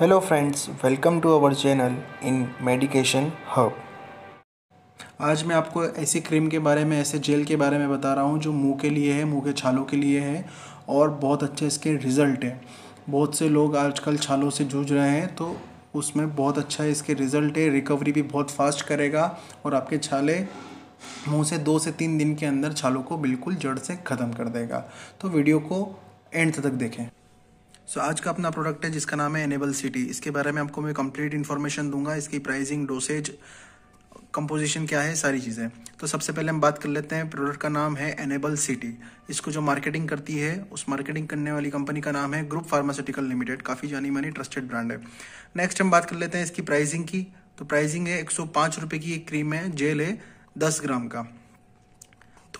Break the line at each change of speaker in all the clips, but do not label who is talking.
hello friends welcome to our channel in medication hub आज मैं आपको ऐसी क्रीम के बारे में ऐसे जेल के बारे में बता रहा हूँ जो मुंह के लिए है मुंह के छालों के लिए है और बहुत अच्छे इसके रिज़ल्ट है बहुत से लोग आजकल छालों से जूझ रहे हैं तो उसमें बहुत अच्छा इसके रिज़ल्ट है रिकवरी भी बहुत फास्ट करेगा और आपके छाले मुंह से दो से तीन दिन के अंदर छालों को बिल्कुल जड़ से ख़त्म कर देगा तो वीडियो को एंड तक देखें सो so, आज का अपना प्रोडक्ट है जिसका नाम है एनेबल सिटी इसके बारे में आपको मैं कंप्लीट इन्फॉर्मेशन दूंगा इसकी प्राइसिंग डोसेज कंपोजिशन क्या है सारी चीज़ें तो सबसे पहले हम बात कर लेते हैं प्रोडक्ट का नाम है एनेबल सिटी इसको जो मार्केटिंग करती है उस मार्केटिंग करने वाली कंपनी का नाम है ग्रुप फार्मास्यूटिकल लिमिटेड काफ़ी जानी मानी ट्रस्टेड ब्रांड है नेक्स्ट हम बात कर लेते हैं इसकी प्राइसिंग की तो प्राइसिंग है एक सौ की एक क्रीम है जेल है दस ग्राम का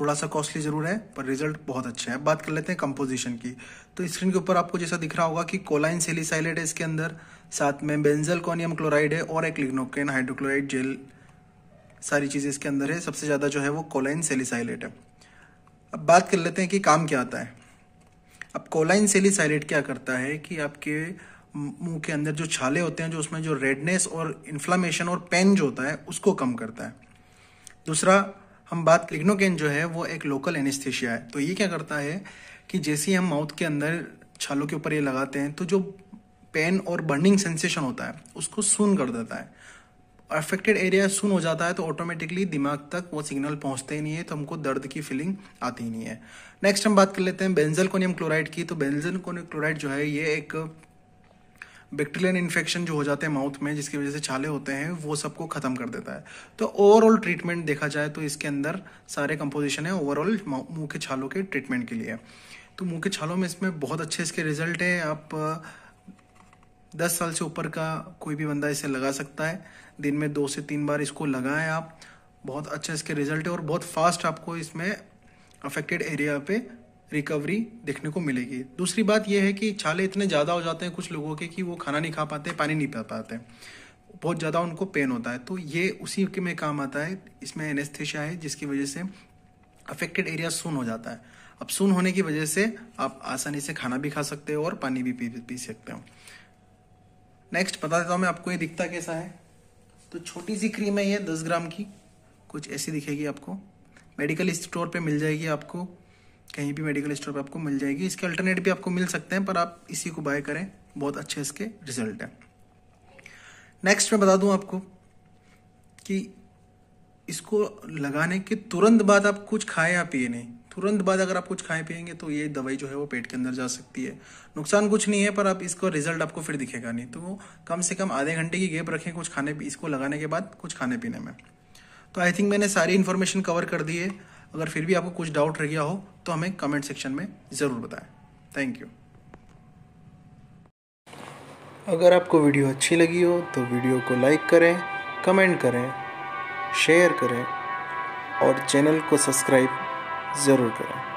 थोड़ा सा कॉस्टली ज़रूर है पर रिजल्ट बहुत अच्छा है बात कर लेते हैं कंपोजिशन की तो स्क्रीन के ऊपर आपको जैसा दिख रहा होगा कि कोलाइन सेलिसाइलेट है इसके अंदर साथ में बेंजल कॉनियम क्लोराइड है और एक लिग्नोकेन हाइड्रोक्लोराइड जेल सारी चीज़ें इसके अंदर है सबसे ज़्यादा जो है वो कोलाइन सेलिसाइलेट है अब बात कर लेते हैं कि काम क्या आता है अब कोलाइन सेलिसाइलेट क्या करता है कि आपके मुंह के अंदर जो छाले होते हैं जो उसमें जो रेडनेस और इन्फ्लामेशन और पेन जो होता है उसको कम करता है दूसरा हम बात क्लिग्नोकेन जो है वो एक लोकल एनेस्थेशिया है तो ये क्या करता है कि जैसे ही हम माउथ के अंदर छालों के ऊपर ये लगाते हैं तो जो पेन और बर्निंग सेंसेशन होता है उसको सुन कर देता है अफेक्टेड एरिया सुन हो जाता है तो ऑटोमेटिकली दिमाग तक वो सिग्नल पहुंचते ही नहीं है तो हमको दर्द की फीलिंग आती ही नहीं है नेक्स्ट हम बात कर लेते हैं बेंजल कोनियम क्लोराइड की तो बेंजल कोनियम क्लोराइड जो है ये एक बैक्टीरियल इन्फेक्शन जो हो जाते हैं माउथ में जिसकी वजह से छाले होते हैं वो सबको ख़त्म कर देता है तो ओवरऑल ट्रीटमेंट देखा जाए तो इसके अंदर सारे कंपोजिशन है ओवरऑल मुंह के छालों के ट्रीटमेंट के लिए तो मुँह के छालों में इसमें बहुत अच्छे इसके रिजल्ट है आप दस साल से ऊपर का कोई भी बंदा इसे लगा सकता है दिन में दो से तीन बार इसको लगाएं आप बहुत अच्छा इसके रिजल्ट है और बहुत फास्ट आपको इसमें अफेक्टेड एरिया पे रिकवरी देखने को मिलेगी दूसरी बात यह है कि छाले इतने ज़्यादा हो जाते हैं कुछ लोगों के कि वो खाना नहीं खा पाते पानी नहीं पी पाते बहुत ज़्यादा उनको पेन होता है तो ये उसी के में काम आता है इसमें एनेस्थेशिया है जिसकी वजह से अफेक्टेड एरिया सुन हो जाता है अब सुन होने की वजह से आप आसानी से खाना भी खा सकते हो और पानी भी पी पी सकते हो नेक्स्ट बता देता हूँ मैं आपको ये दिखता कैसा है तो छोटी सी क्रीम है ये दस ग्राम की कुछ ऐसी दिखेगी आपको मेडिकल स्टोर पे मिल जाएगी आपको कहीं भी मेडिकल स्टोर पर आपको मिल जाएगी इसके अल्टरनेट भी आपको मिल सकते हैं पर आप इसी को बाय करें बहुत अच्छे इसके रिजल्ट हैं नेक्स्ट मैं बता दूं आपको कि इसको लगाने के तुरंत बाद आप कुछ खाएं या पिए नहीं तुरंत बाद अगर आप कुछ खाएं पिएंगे तो ये दवाई जो है वो पेट के अंदर जा सकती है नुकसान कुछ नहीं है पर आप इसका रिजल्ट आपको फिर दिखेगा नहीं तो वो कम से कम आधे घंटे की गेप रखें कुछ खाने इसको लगाने के बाद कुछ खाने पीने में तो आई थिंक मैंने सारी इन्फॉर्मेशन कवर कर दी है अगर फिर भी आपको कुछ डाउट रह गया हो तो हमें कमेंट सेक्शन में ज़रूर बताएं थैंक यू अगर आपको वीडियो अच्छी लगी हो तो वीडियो को लाइक करें कमेंट करें शेयर करें और चैनल को सब्सक्राइब ज़रूर करें